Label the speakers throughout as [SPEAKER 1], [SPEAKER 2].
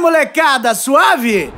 [SPEAKER 1] molecada, suave?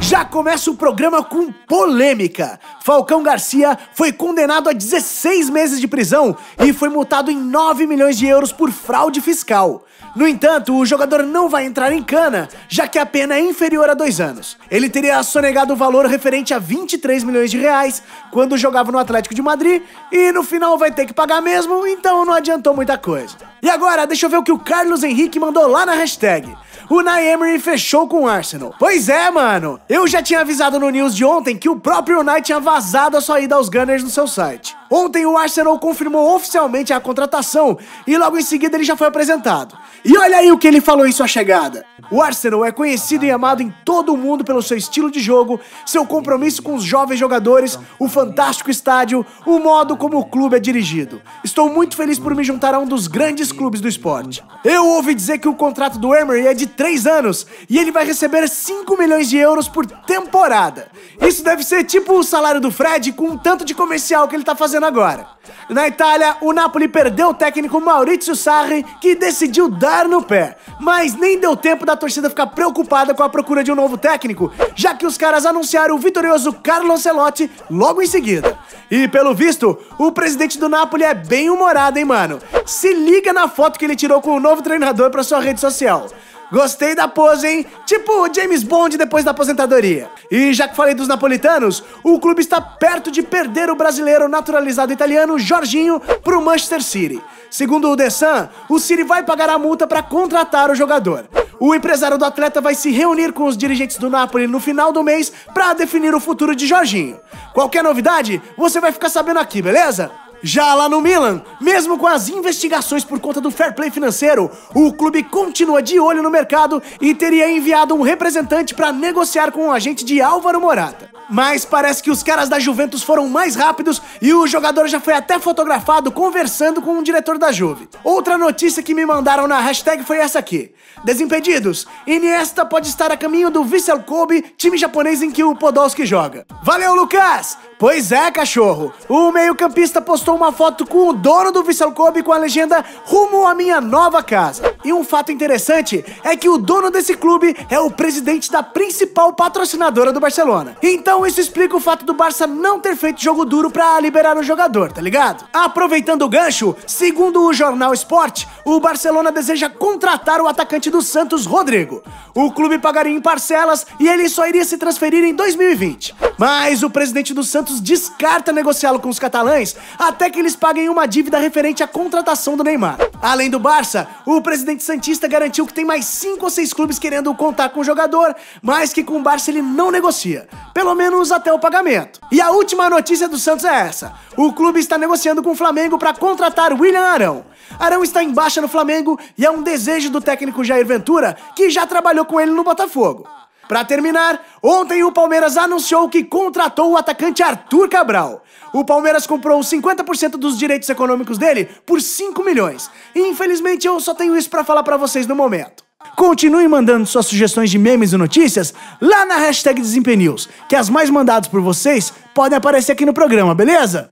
[SPEAKER 1] Já começa o programa com polêmica. Falcão Garcia foi condenado a 16 meses de prisão e foi multado em 9 milhões de euros por fraude fiscal. No entanto, o jogador não vai entrar em cana, já que a pena é inferior a dois anos. Ele teria sonegado o valor referente a 23 milhões de reais quando jogava no Atlético de Madrid e no final vai ter que pagar mesmo, então não adiantou muita coisa. E agora, deixa eu ver o que o Carlos Henrique mandou lá na hashtag. O Emery fechou com o Arsenal. Pois é, mano. Eu já tinha avisado no news de ontem que o próprio Unai tinha vazado a sua ida aos Gunners no seu site. Ontem o Arsenal confirmou oficialmente a contratação e logo em seguida ele já foi apresentado. E olha aí o que ele falou em sua chegada. O Arsenal é conhecido e amado em todo o mundo pelo seu estilo de jogo, seu compromisso com os jovens jogadores, o fantástico estádio, o modo como o clube é dirigido. Estou muito feliz por me juntar a um dos grandes clubes do esporte. Eu ouvi dizer que o contrato do Emery é de 3 anos e ele vai receber 5 milhões de euros por temporada. Isso deve ser tipo o salário do Fred com o tanto de comercial que ele tá fazendo acontecendo agora. Na Itália, o Napoli perdeu o técnico Maurizio Sarri, que decidiu dar no pé. Mas nem deu tempo da torcida ficar preocupada com a procura de um novo técnico, já que os caras anunciaram o vitorioso Carlo Ancelotti logo em seguida. E pelo visto, o presidente do Napoli é bem humorado, hein, mano? Se liga na foto que ele tirou com o novo treinador para sua rede social. Gostei da pose, hein? Tipo James Bond depois da aposentadoria. E já que falei dos napolitanos, o clube está perto de perder o brasileiro naturalizado italiano Jorginho para o Manchester City. Segundo o The Sun, o City vai pagar a multa para contratar o jogador. O empresário do atleta vai se reunir com os dirigentes do Napoli no final do mês para definir o futuro de Jorginho. Qualquer novidade, você vai ficar sabendo aqui, beleza? Já lá no Milan, mesmo com as investigações por conta do fair play financeiro, o clube continua de olho no mercado e teria enviado um representante para negociar com o agente de Álvaro Morata. Mas parece que os caras da Juventus foram mais rápidos e o jogador já foi até fotografado conversando com o diretor da Juve. Outra notícia que me mandaram na hashtag foi essa aqui. Desimpedidos, Iniesta pode estar a caminho do Vissel Kobe, time japonês em que o Podolski joga. Valeu, Lucas! Pois é, cachorro. O meio-campista postou uma foto com o dono do Vissel Kobe com a legenda Rumo à minha nova casa. E um fato interessante é que o dono desse clube é o presidente da principal patrocinadora do Barcelona. Então isso explica o fato do Barça não ter feito jogo duro para liberar o jogador, tá ligado? Aproveitando o gancho, segundo o jornal Sport, o Barcelona deseja contratar o atacante do Santos, Rodrigo. O clube pagaria em parcelas e ele só iria se transferir em 2020. Mas o presidente do Santos descarta negociá-lo com os catalães até que eles paguem uma dívida referente à contratação do Neymar. Além do Barça, o presidente Santista garantiu que tem mais cinco ou seis clubes querendo contar com o jogador, mas que com o Barça ele não negocia, pelo menos até o pagamento. E a última notícia do Santos é essa: o clube está negociando com o Flamengo para contratar William Arão. Arão está em baixa no Flamengo e é um desejo do técnico Jair Ventura, que já trabalhou com ele no Botafogo. Para terminar, ontem o Palmeiras anunciou que contratou o atacante Arthur Cabral. O Palmeiras comprou 50% dos direitos econômicos dele por 5 milhões. Infelizmente, eu só tenho isso para falar para vocês no momento. Continue mandando suas sugestões de memes e notícias lá na hashtag Desempenhos, que as mais mandadas por vocês podem aparecer aqui no programa, beleza?